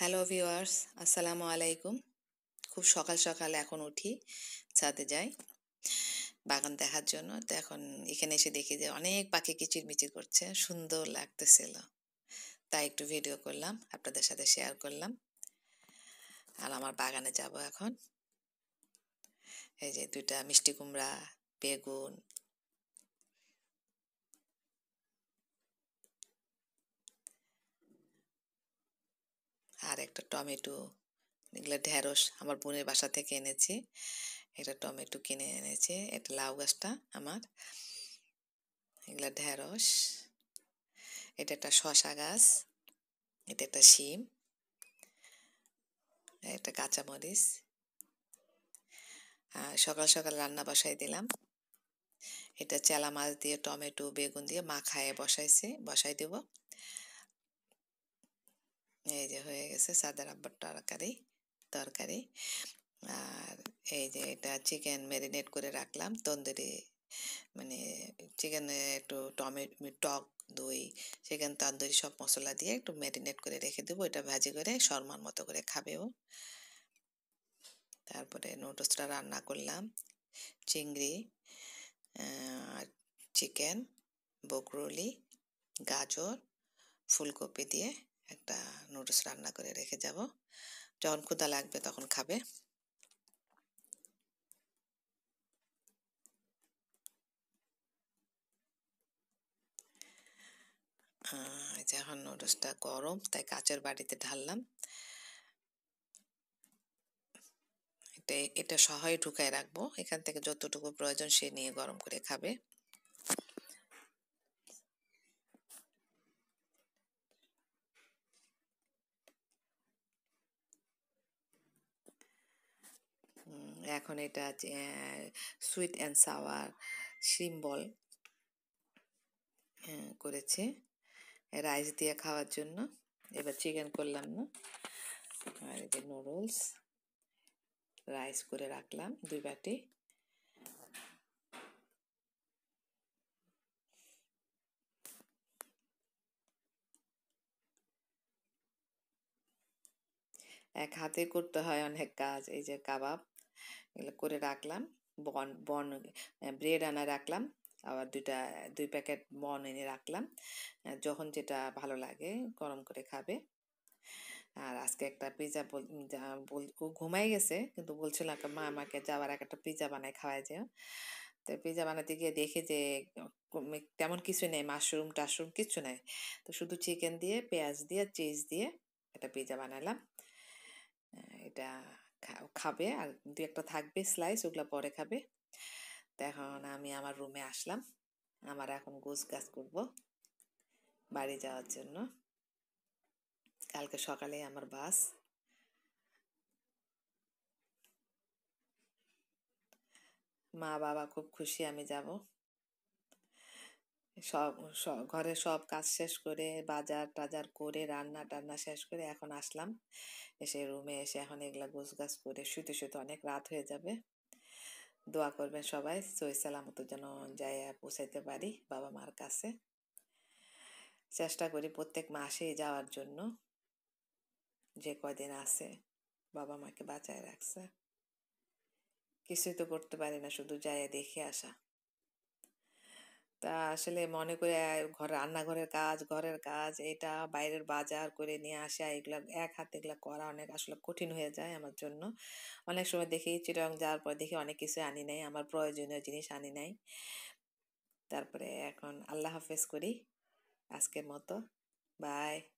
hello viewers আসসালামু আলাইকুম খুব সকাল সকাল এখন উঠি ছাদে যাই বাগান দেখার জন্য তো এখন এখানে এসে দেখি যে অনেক পাখি কিচির মিচির করছে সুন্দর লাগতেছিল তাই একটু ভিডিও করলাম আপনাদের সাথে শেয়ার করলাম আর আমার বাগানে যাব এখন এই যে দুইটা মিষ্টি কুমড়া বেগুন আর একটা টমেটো এগুলো ঢেঁড়স আমার বোনের বাসা থেকে এনেছি একটা টমেটো কিনে এনেছি এটা লাউ গাছটা আমার এগুলো ঢ্যাঁড়স এটা একটা শশা গাছ এটা একটা শিম একটা কাঁচামরিচ সকাল সকাল রান্না বসাই দিলাম এটা চেলা মাছ দিয়ে টমেটো বেগুন দিয়ে মাখায়ে বসাইছে বসাই দেবো এই যে হয়ে গেছে সাদা রাব্বার তরকারি তরকারি আর এই যে এটা চিকেন ম্যারিনেট করে রাখলাম তন্দুরি মানে চিকেনে একটু টমেটো টক দই সেখানে তন্দুরি সব মশলা দিয়ে একটু ম্যারিনেট করে রেখে দেবো এটা ভাজি করে শর্মার মতো করে খাবেও তারপরে নুডলসটা রান্না করলাম চিংড়ি আর চিকেন বকরুলি গাজর ফুলকপি দিয়ে একটা নুডলস রান্না করে রেখে যাব যখন ক্ষুদা লাগবে তখন খাবে এখন নুডলসটা গরম তাই কাচের বাড়িতে ঢাললাম এটা এটা সহায় ঢুকায় রাখবো এখান থেকে যতটুকু প্রয়োজন সে নিয়ে গরম করে খাবে এখন এটা সুইট অ্যান্ড সাওয়ার সিম্বল করেছে রাইস দিয়ে খাওয়ার জন্য এবার চিকেন করলাম না আর এই যে নুডলস রাইস করে রাখলাম দুই বাটি এক হাতে করতে হয় অনেক কাজ এই যে কাবাব এগুলো করে রাখলাম বন বন ব্রেড আনা রাখলাম আবার দুইটা দুই প্যাকেট বন এনে রাখলাম যখন যেটা ভালো লাগে গরম করে খাবে আর আজকে একটা পিজা ও ঘুমাই গেছে কিন্তু বলছিল মা আমাকে যাওয়ার আগে একটা পিজা বানায় খাওয়াই যেও তো পিজা বানাতে গিয়ে দেখে যে তেমন কিছু নেই মাশরুম টাশরুম কিছু নেই তো শুধু চিকেন দিয়ে পেঁয়াজ দিয়ে চিজ দিয়ে একটা পিজা বানালাম এটা খাবে আর দু একটা থাকবে স্লাইস ওগুলো পরে খাবে তখন আমি আমার রুমে আসলাম আমার এখন গোস গাছ করবো বাড়ি যাওয়ার জন্য কালকে সকালে আমার বাস মা বাবা খুব খুশি আমি যাব সব ঘরে সব কাজ শেষ করে বাজার টাজার করে রান্না টান্না শেষ করে এখন আসলাম এসে রুমে এসে এখন এগুলা গোছ গাছ করে শুতে শুতে অনেক রাত হয়ে যাবে দোয়া করবেন সবাই সই সালামত যেন যাই পৌঁছাইতে পারি বাবা মার কাছে চেষ্টা করি প্রত্যেক মাসেই যাওয়ার জন্য যে কদিন আছে বাবা মাকে বাঁচায় রাখছে কিছুই তো করতে পারি না শুধু যাইয়া দেখে আসা তা আসলে মনে করে ঘর রান্নাঘরের কাজ ঘরের কাজ এটা বাইরের বাজার করে নিয়ে আসা এগুলো এক হাতে এগুলো করা অনেক আসলে কঠিন হয়ে যায় আমার জন্য অনেক সময় দেখি চিটং যাওয়ার পর দেখি অনেক কিছু আনি নাই আমার প্রয়োজনীয় জিনিস আনি নাই তারপরে এখন আল্লাহ হাফেজ করি আজকের মতো বাই